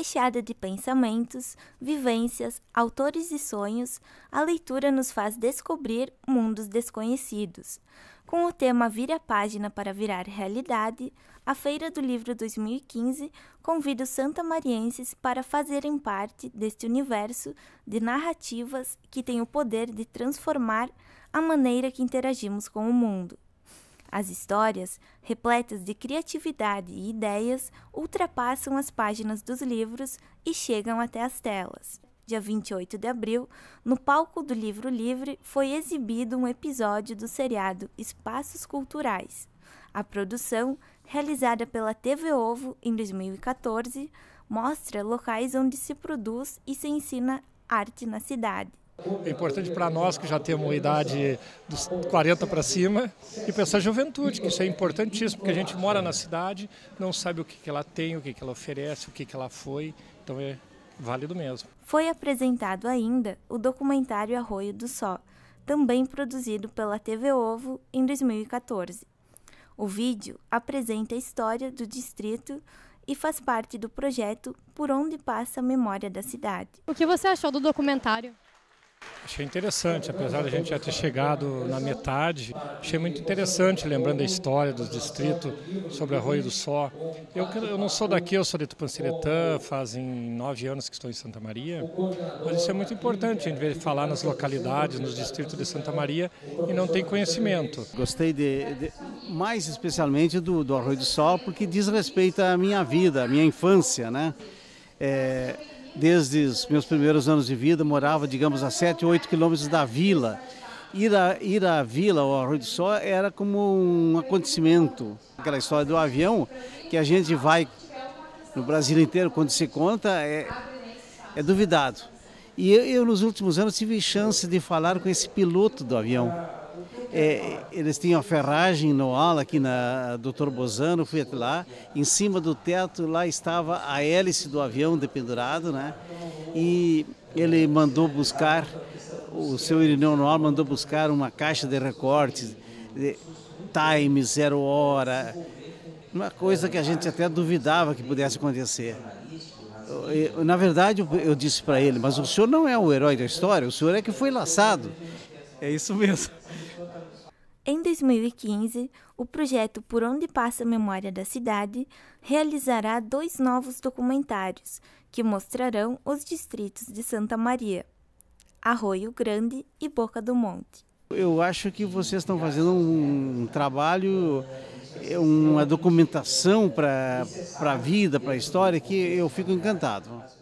recheada de pensamentos, vivências, autores e sonhos, a leitura nos faz descobrir mundos desconhecidos. Com o tema Vire a Página para Virar Realidade, a Feira do Livro 2015 convida os santamarienses para fazerem parte deste universo de narrativas que tem o poder de transformar a maneira que interagimos com o mundo. As histórias, repletas de criatividade e ideias, ultrapassam as páginas dos livros e chegam até as telas. Dia 28 de abril, no palco do Livro Livre, foi exibido um episódio do seriado Espaços Culturais. A produção, realizada pela TV Ovo em 2014, mostra locais onde se produz e se ensina arte na cidade. É importante para nós que já temos idade dos 40 para cima e para essa juventude, que isso é importantíssimo, porque a gente mora na cidade, não sabe o que, que ela tem, o que, que ela oferece, o que, que ela foi, então é válido mesmo. Foi apresentado ainda o documentário Arroio do Só, também produzido pela TV Ovo em 2014. O vídeo apresenta a história do distrito e faz parte do projeto Por Onde Passa a Memória da Cidade. O que você achou do documentário? Achei interessante, apesar da gente já ter chegado na metade, achei muito interessante, lembrando a história dos distritos sobre Arroio do Sol. Eu, eu não sou daqui, eu sou de Tupanciretã, fazem nove anos que estou em Santa Maria, mas isso é muito importante, a gente vê falar nas localidades, nos distritos de Santa Maria e não tem conhecimento. Gostei de, de mais especialmente do, do Arroio do Sol, porque diz respeito à minha vida, à minha infância, né? É desde os meus primeiros anos de vida, morava, digamos, a 7, 8 quilômetros da vila. Ir à, ir à vila ou ao Rio de Sol era como um acontecimento. Aquela história do avião que a gente vai no Brasil inteiro, quando se conta, é, é duvidado. E eu, eu, nos últimos anos, tive chance de falar com esse piloto do avião é, eles tinham ferragem no ala aqui na Dr. Bozano, fui até lá. Em cima do teto lá estava a hélice do avião dependurado, né? E ele mandou buscar, o seu Irineu Noal mandou buscar uma caixa de recortes, de time, zero hora, uma coisa que a gente até duvidava que pudesse acontecer. na verdade, eu, eu disse para ele, mas o senhor não é o herói da história, o senhor é que foi laçado. É isso mesmo. Em 2015, o projeto Por Onde Passa a Memória da Cidade realizará dois novos documentários que mostrarão os distritos de Santa Maria, Arroio Grande e Boca do Monte. Eu acho que vocês estão fazendo um trabalho, é uma documentação para a vida, para a história, que eu fico encantado.